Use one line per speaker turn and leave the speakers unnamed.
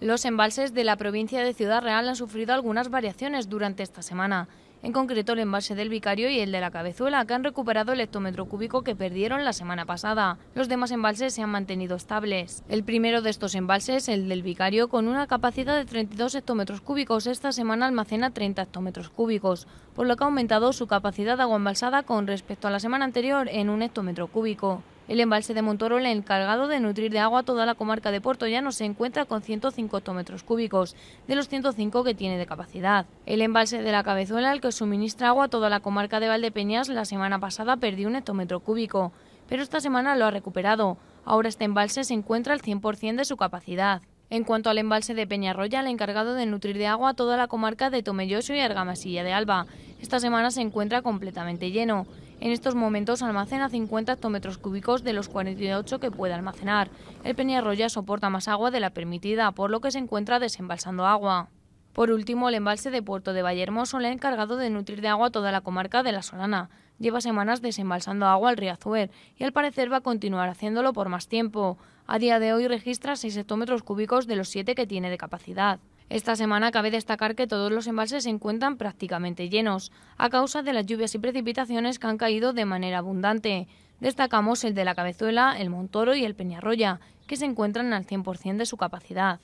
Los embalses de la provincia de Ciudad Real han sufrido algunas variaciones durante esta semana. En concreto, el embalse del Vicario y el de la Cabezuela, que han recuperado el hectómetro cúbico que perdieron la semana pasada. Los demás embalses se han mantenido estables. El primero de estos embalses, el del Vicario, con una capacidad de 32 hectómetros cúbicos, esta semana almacena 30 hectómetros cúbicos, por lo que ha aumentado su capacidad de agua embalsada con respecto a la semana anterior en un hectómetro cúbico. El embalse de Montoro, el encargado de nutrir de agua toda la comarca de Llano, se encuentra con 105 hectómetros cúbicos, de los 105 que tiene de capacidad. El embalse de la Cabezuela, el que suministra agua a toda la comarca de Valdepeñas, la semana pasada perdió un hectómetro cúbico, pero esta semana lo ha recuperado. Ahora este embalse se encuentra al 100% de su capacidad. En cuanto al embalse de Peñarroya, el encargado de nutrir de agua a toda la comarca de Tomelloso y Argamasilla de Alba, esta semana se encuentra completamente lleno. En estos momentos almacena 50 hectómetros cúbicos de los 48 que puede almacenar. El Peñarroya soporta más agua de la permitida, por lo que se encuentra desembalsando agua. Por último, el embalse de Puerto de Vallehermoso le ha encargado de nutrir de agua toda la comarca de La Solana. Lleva semanas desembalsando agua al río Azuer y al parecer va a continuar haciéndolo por más tiempo. A día de hoy registra 6 hectómetros cúbicos de los 7 que tiene de capacidad. Esta semana cabe destacar que todos los embalses se encuentran prácticamente llenos, a causa de las lluvias y precipitaciones que han caído de manera abundante. Destacamos el de la Cabezuela, el Montoro y el Peñarroya, que se encuentran al 100% de su capacidad.